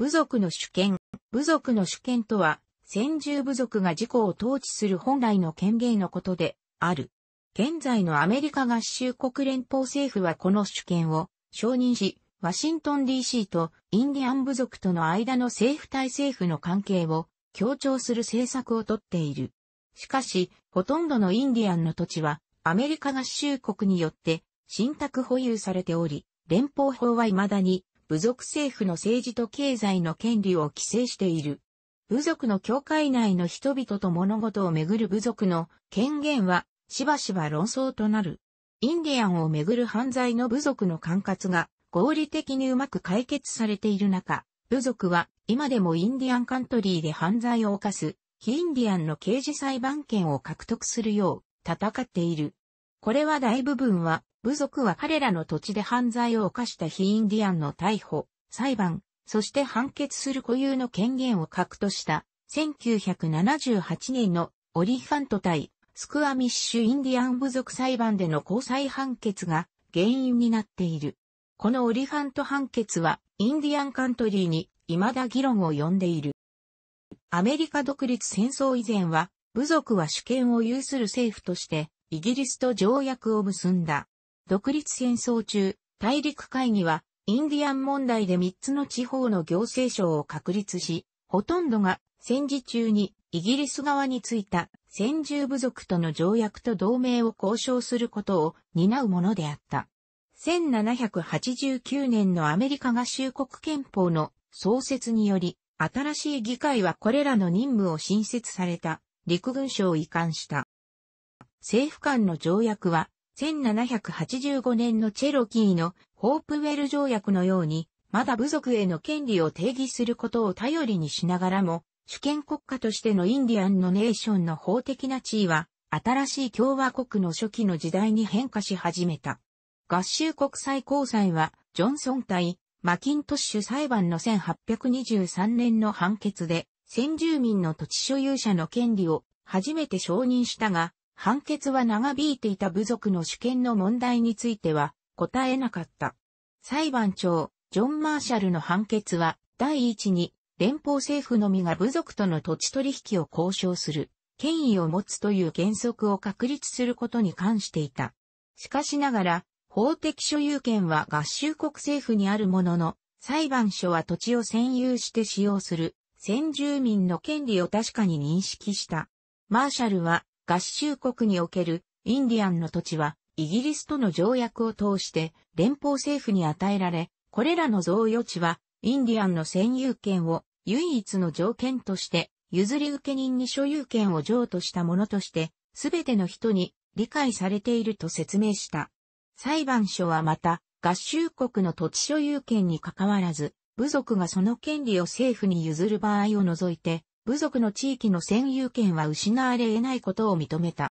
部族の主権。部族の主権とは、先住部族が自己を統治する本来の権限のことである。現在のアメリカ合衆国連邦政府はこの主権を承認し、ワシントン DC とインディアン部族との間の政府対政府の関係を強調する政策をとっている。しかし、ほとんどのインディアンの土地はアメリカ合衆国によって信託保有されており、連邦法は未だに部族政府の政治と経済の権利を規制している。部族の教会内の人々と物事をめぐる部族の権限はしばしば論争となる。インディアンをめぐる犯罪の部族の管轄が合理的にうまく解決されている中、部族は今でもインディアンカントリーで犯罪を犯す、非インディアンの刑事裁判権を獲得するよう戦っている。これは大部分は部族は彼らの土地で犯罪を犯した非インディアンの逮捕、裁判、そして判決する固有の権限を核とした1978年のオリファント対スクアミッシュインディアン部族裁判での交際判決が原因になっている。このオリファント判決はインディアンカントリーに未だ議論を呼んでいる。アメリカ独立戦争以前は部族は主権を有する政府としてイギリスと条約を結んだ。独立戦争中、大陸会議は、インディアン問題で3つの地方の行政省を確立し、ほとんどが戦時中にイギリス側についた先住部族との条約と同盟を交渉することを担うものであった。1789年のアメリカ合衆国憲法の創設により、新しい議会はこれらの任務を新設された陸軍省を移管した。政府間の条約は1785年のチェロキーのホープウェル条約のように、まだ部族への権利を定義することを頼りにしながらも、主権国家としてのインディアンのネーションの法的な地位は、新しい共和国の初期の時代に変化し始めた。合衆国際交際は、ジョンソン対マキントッシュ裁判の1823年の判決で、先住民の土地所有者の権利を初めて承認したが、判決は長引いていた部族の主権の問題については答えなかった。裁判長、ジョン・マーシャルの判決は、第一に、連邦政府のみが部族との土地取引を交渉する、権威を持つという原則を確立することに関していた。しかしながら、法的所有権は合衆国政府にあるものの、裁判所は土地を占有して使用する、先住民の権利を確かに認識した。マーシャルは、合衆国におけるインディアンの土地は、イギリスとの条約を通して連邦政府に与えられ、これらの贈与地は、インディアンの占有権を唯一の条件として、譲り受け人に所有権を譲渡したものとして、全ての人に理解されていると説明した。裁判所はまた、合衆国の土地所有権に関わらず、部族がその権利を政府に譲る場合を除いて、部族の地域の占有権は失われ得ないことを認めた。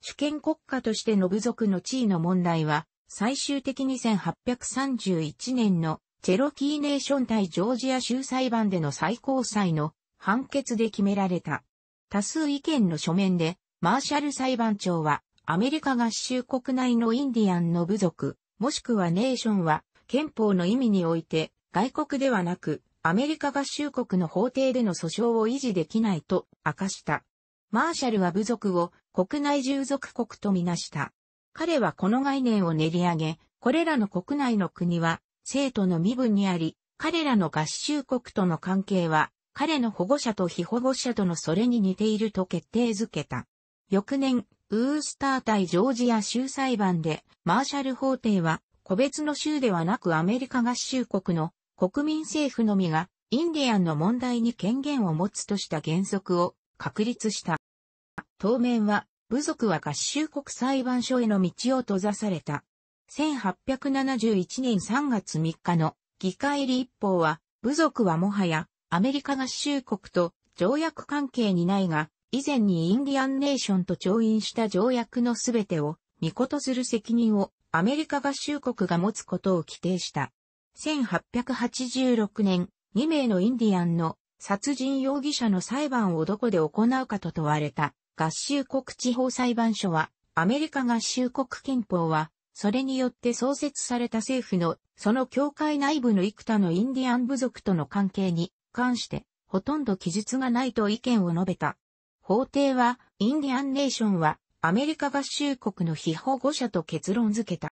主権国家としての部族の地位の問題は、最終的に1831年のチェロキーネーション対ジョージア州裁判での最高裁の判決で決められた。多数意見の書面で、マーシャル裁判長は、アメリカ合衆国内のインディアンの部族、もしくはネーションは、憲法の意味において、外国ではなく、アメリカ合衆国の法廷での訴訟を維持できないと明かした。マーシャルは部族を国内従属国とみなした。彼はこの概念を練り上げ、これらの国内の国は生徒の身分にあり、彼らの合衆国との関係は彼の保護者と非保護者とのそれに似ていると決定づけた。翌年、ウースター対ジョージア州裁判で、マーシャル法廷は、個別の州ではなくアメリカ合衆国の国民政府のみがインディアンの問題に権限を持つとした原則を確立した。当面は、部族は合衆国裁判所への道を閉ざされた。1871年3月3日の議会立法は、部族はもはやアメリカ合衆国と条約関係にないが、以前にインディアンネーションと調印した条約のすべてを、見事する責任をアメリカ合衆国が持つことを規定した。1886年、2名のインディアンの殺人容疑者の裁判をどこで行うかと問われた合衆国地方裁判所は、アメリカ合衆国憲法は、それによって創設された政府の、その教会内部の幾多のインディアン部族との関係に関して、ほとんど記述がないと意見を述べた。法廷は、インディアンネーションは、アメリカ合衆国の非保護者と結論付けた。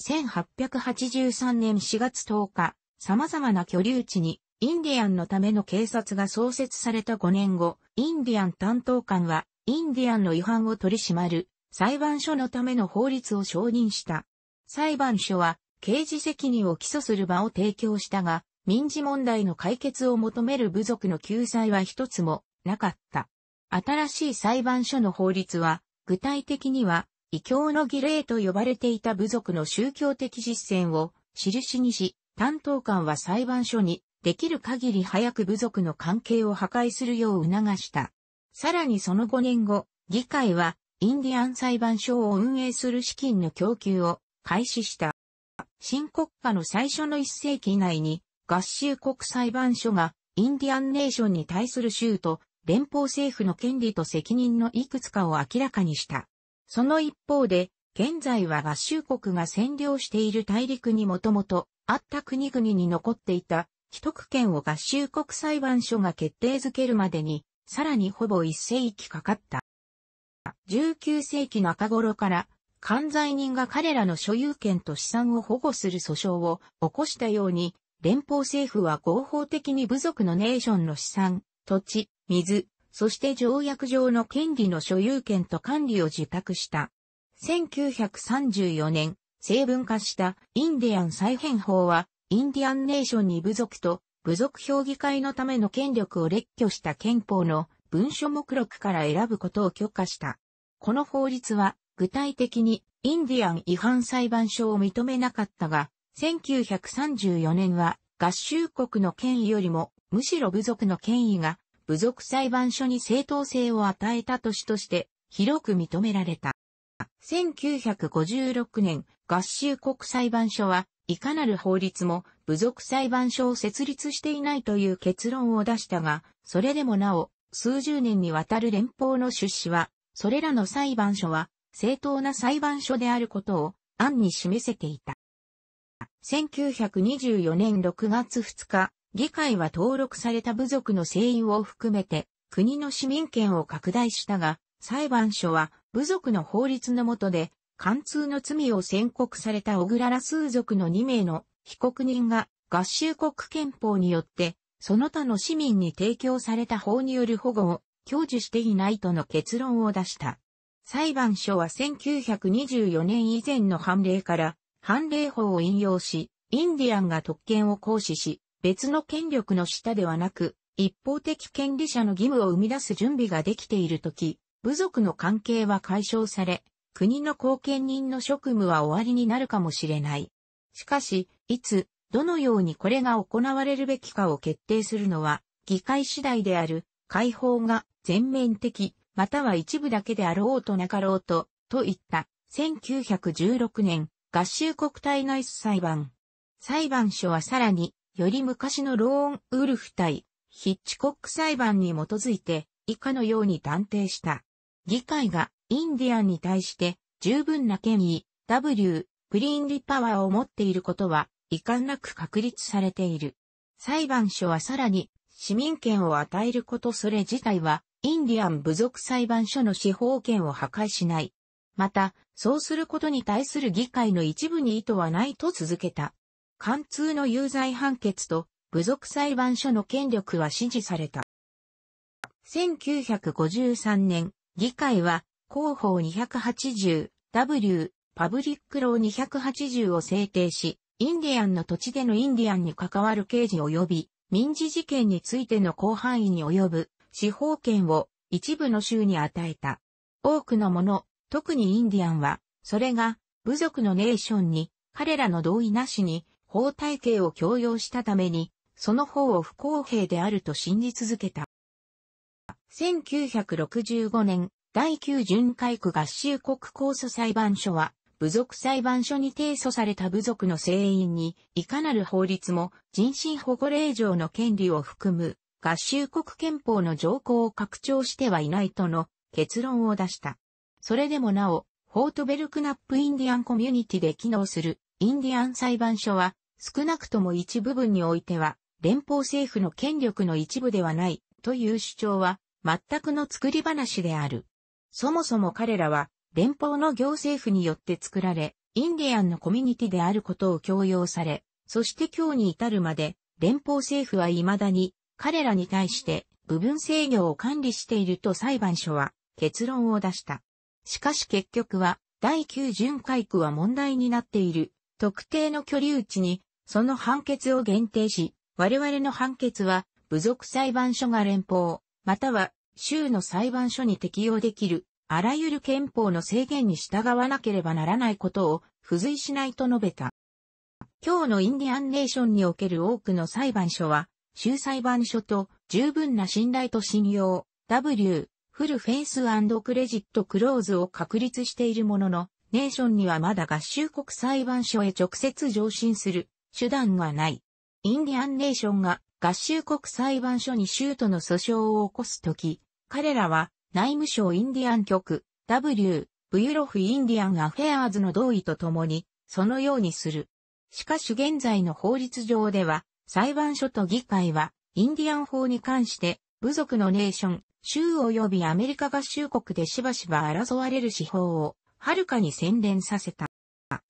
1883年4月10日、様々な居留地にインディアンのための警察が創設された5年後、インディアン担当官は、インディアンの違反を取り締まる、裁判所のための法律を承認した。裁判所は、刑事責任を起訴する場を提供したが、民事問題の解決を求める部族の救済は一つもなかった。新しい裁判所の法律は、具体的には、異教の儀礼と呼ばれていた部族の宗教的実践を印にし、担当官は裁判所にできる限り早く部族の関係を破壊するよう促した。さらにその5年後、議会はインディアン裁判所を運営する資金の供給を開始した。新国家の最初の1世紀以内に合衆国裁判所がインディアンネーションに対する州と連邦政府の権利と責任のいくつかを明らかにした。その一方で、現在は合衆国が占領している大陸にもともとあった国々に残っていた既得権を合衆国裁判所が決定づけるまでに、さらにほぼ一世紀かかった。19世紀中頃から、関罪人が彼らの所有権と資産を保護する訴訟を起こしたように、連邦政府は合法的に部族のネーションの資産、土地、水、そして条約上の権利の所有権と管理を自覚した。1934年、成文化したインディアン再編法は、インディアンネーションに部族と部族評議会のための権力を列挙した憲法の文書目録から選ぶことを許可した。この法律は具体的にインディアン違反裁判所を認めなかったが、1934年は合衆国の権威よりもむしろ部族の権威が部族裁判所に正当性を与えた都市として広く認められた。1956年、合衆国裁判所は、いかなる法律も部族裁判所を設立していないという結論を出したが、それでもなお、数十年にわたる連邦の出資は、それらの裁判所は、正当な裁判所であることを、案に示せていた。1924年6月2日、議会は登録された部族の声優を含めて、国の市民権を拡大したが、裁判所は部族の法律の下で、貫通の罪を宣告された小倉ら数族の2名の被告人が合衆国憲法によって、その他の市民に提供された法による保護を享受していないとの結論を出した。裁判所は1924年以前の判例から、判例法を引用し、インディアンが特権を行使し、別の権力の下ではなく、一方的権利者の義務を生み出す準備ができているとき、部族の関係は解消され、国の後見人の職務は終わりになるかもしれない。しかし、いつ、どのようにこれが行われるべきかを決定するのは、議会次第である、解放が全面的、または一部だけであろうとなかろうと、といった、1916年、合衆国対外裁判。裁判所はさらに、より昔のローン・ウルフ対ヒッチコック裁判に基づいて以下のように断定した。議会がインディアンに対して十分な権威 W プリンリパワーを持っていることは遺憾なく確立されている。裁判所はさらに市民権を与えることそれ自体はインディアン部族裁判所の司法権を破壊しない。また、そうすることに対する議会の一部に意図はないと続けた。貫通の有罪判決と部族裁判所の権力は支持された。1953年、議会は広報 280W パブリックロー280を制定し、インディアンの土地でのインディアンに関わる刑事及び民事事件についての広範囲に及ぶ司法権を一部の州に与えた。多くのもの、特にインディアンは、それが部族のネーションに彼らの同意なしに法体系を強要したために、その方を不公平であると信じ続けた。1965年、第9巡回区合衆国控訴裁判所は、部族裁判所に提訴された部族の成員に、いかなる法律も人身保護令状の権利を含む、合衆国憲法の条項を拡張してはいないとの結論を出した。それでもなお、フォートベルクナップインディアンコミュニティで機能するインディアン裁判所は、少なくとも一部分においては、連邦政府の権力の一部ではない、という主張は、全くの作り話である。そもそも彼らは、連邦の行政府によって作られ、インディアンのコミュニティであることを強要され、そして今日に至るまで、連邦政府は未だに、彼らに対して、部分制御を管理していると裁判所は、結論を出した。しかし結局は、第9巡回区は問題になっている特定の居留地に、その判決を限定し、我々の判決は、部族裁判所が連邦、または州の裁判所に適用できる、あらゆる憲法の制限に従わなければならないことを付随しないと述べた。今日のインディアンネーションにおける多くの裁判所は、州裁判所と十分な信頼と信用、W、フルフェイスクレジットクローズを確立しているものの、ネーションにはまだ合衆国裁判所へ直接上申する手段がない。インディアンネーションが合衆国裁判所に州との訴訟を起こすとき、彼らは内務省インディアン局 W ブユロフインディアンアフェアーズの同意とともにそのようにする。しかし現在の法律上では裁判所と議会はインディアン法に関して部族のネーション、州及びアメリカ合衆国でしばしば争われる司法をはるかに洗練させた。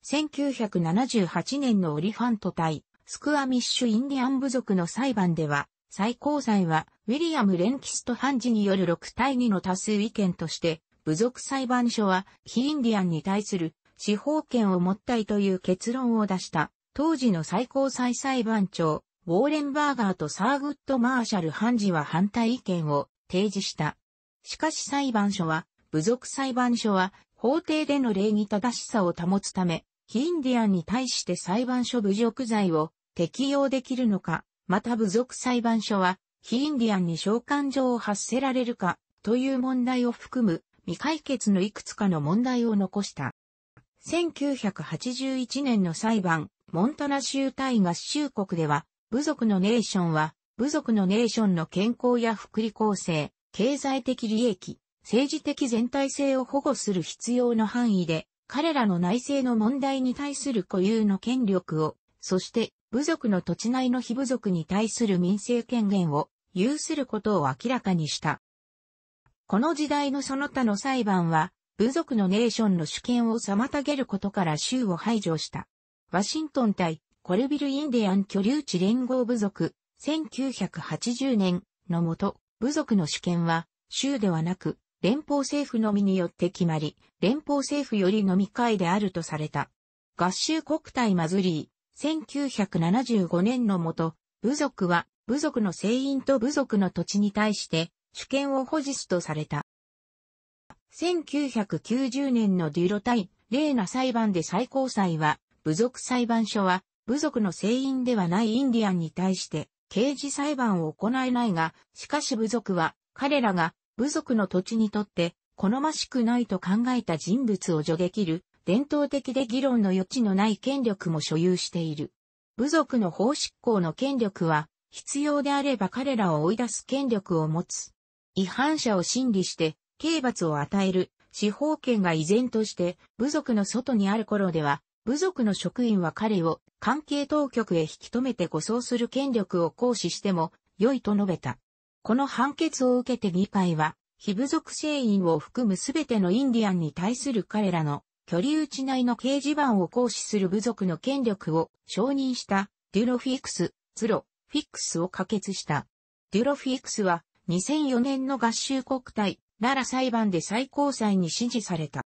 1978年のオリファント対スクアミッシュ・インディアン部族の裁判では、最高裁は、ウィリアム・レンキスト・判事による6対2の多数意見として、部族裁判所は、非インディアンに対する司法権を持ったいという結論を出した。当時の最高裁裁判長、ウォーレンバーガーとサーグッド・マーシャル・判事は反対意見を提示した。しかし裁判所は、部族裁判所は法廷での礼儀正しさを保つため、非インディアンに対して裁判所侮辱罪を適用できるのか、また部族裁判所は、非インディアンに召喚状を発せられるか、という問題を含む未解決のいくつかの問題を残した。1981年の裁判、モンタナ州対合衆国では、部族のネーションは、部族のネーションの健康や福利厚生、経済的利益、政治的全体性を保護する必要の範囲で、彼らの内政の問題に対する固有の権力を、そして部族の土地内の非部族に対する民政権限を有することを明らかにした。この時代のその他の裁判は、部族のネーションの主権を妨げることから州を排除した。ワシントン対コルビルインディアン居留地連合部族、1980年のもと、部族の主権は州ではなく連邦政府のみによって決まり、連邦政府より飲み会であるとされた。合衆国体マズリー、1975年のもと、部族は部族の成員と部族の土地に対して主権を保持すとされた。1990年のデュロ対レーナ裁判で最高裁は、部族裁判所は部族の成員ではないインディアンに対して刑事裁判を行えないが、しかし部族は彼らが部族の土地にとって好ましくないと考えた人物を除できる伝統的で議論の余地のない権力も所有している。部族の法執行の権力は必要であれば彼らを追い出す権力を持つ。違反者を審理して刑罰を与える司法権が依然として部族の外にある頃では部族の職員は彼を関係当局へ引き止めて護送する権力を行使しても良いと述べた。この判決を受けて議会は、非部族制員を含むすべてのインディアンに対する彼らの居留地内の掲示板を行使する部族の権力を承認したデュロフィックス、ズロ、フィックスを可決した。デュロフィックスは2004年の合衆国体、奈良裁判で最高裁に支持された。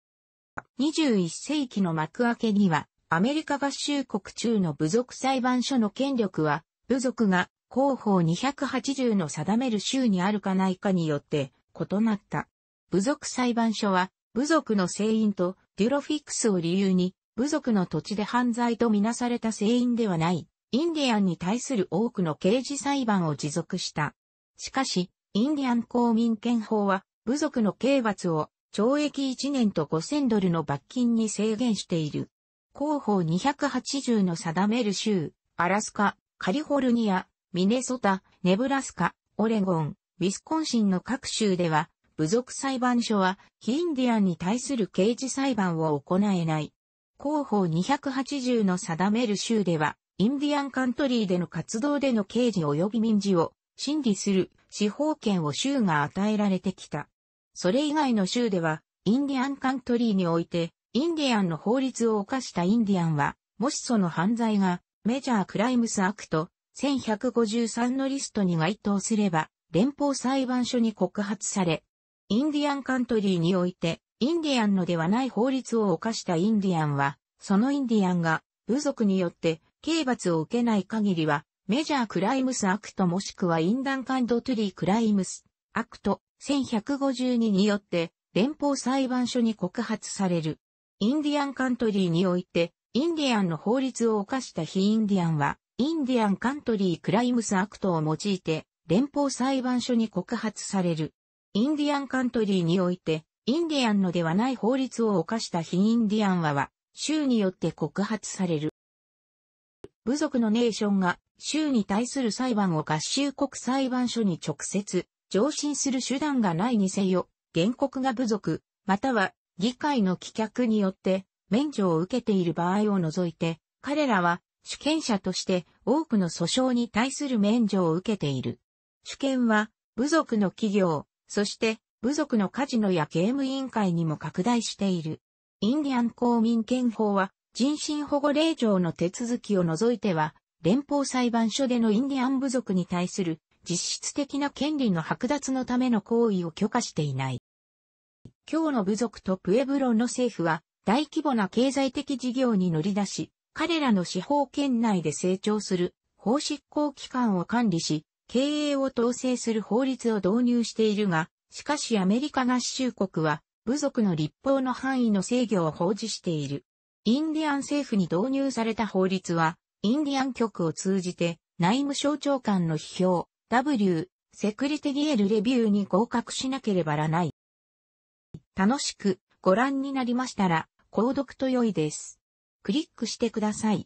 21世紀の幕開けには、アメリカ合衆国中の部族裁判所の権力は、部族が広報280の定める州にあるかないかによって異なった。部族裁判所は、部族の成員とデュロフィックスを理由に、部族の土地で犯罪とみなされた成員ではない、インディアンに対する多くの刑事裁判を持続した。しかし、インディアン公民権法は、部族の刑罰を懲役1年と5000ドルの罰金に制限している。広報280の定める州、アラスカ、カリフォルニア、ミネソタ、ネブラスカ、オレゴン、ウィスコンシンの各州では、部族裁判所は非インディアンに対する刑事裁判を行えない。広報280の定める州では、インディアンカントリーでの活動での刑事及び民事を審理する司法権を州が与えられてきた。それ以外の州では、インディアンカントリーにおいて、インディアンの法律を犯したインディアンは、もしその犯罪がメジャークライムスアクト、1153のリストに該当すれば、連邦裁判所に告発され、インディアンカントリーにおいて、インディアンのではない法律を犯したインディアンは、そのインディアンが、部族によって刑罰を受けない限りは、メジャークライムスアクトもしくはインダンカンドトゥリークライムスアクト1152によって連邦裁判所に告発される。インディアンカントリーにおいて、インディアンの法律を犯した非インディアンは、インディアンカントリークライムスアクトを用いて、連邦裁判所に告発される。インディアンカントリーにおいて、インディアンのではない法律を犯した非インディアンはは、州によって告発される。部族のネーションが、州に対する裁判を合衆国裁判所に直接、上申する手段がないにせよ、原告が部族、または議会の棄却によって免除を受けている場合を除いて、彼らは主権者として多くの訴訟に対する免除を受けている。主権は、部族の企業、そして部族のカジノやゲーム委員会にも拡大している。インディアン公民権法は、人身保護令状の手続きを除いては、連邦裁判所でのインディアン部族に対する実質的な権利の剥奪のための行為を許可していない。今日の部族とプエブロの政府は大規模な経済的事業に乗り出し、彼らの司法圏内で成長する法執行機関を管理し、経営を統制する法律を導入しているが、しかしアメリカ合衆国は、部族の立法の範囲の制御を放置している。インディアン政府に導入された法律は、インディアン局を通じて、内務省長官の批評、W、セクリテリエルレビューに合格しなければならない。楽しくご覧になりましたら、購読と良いです。クリックしてください。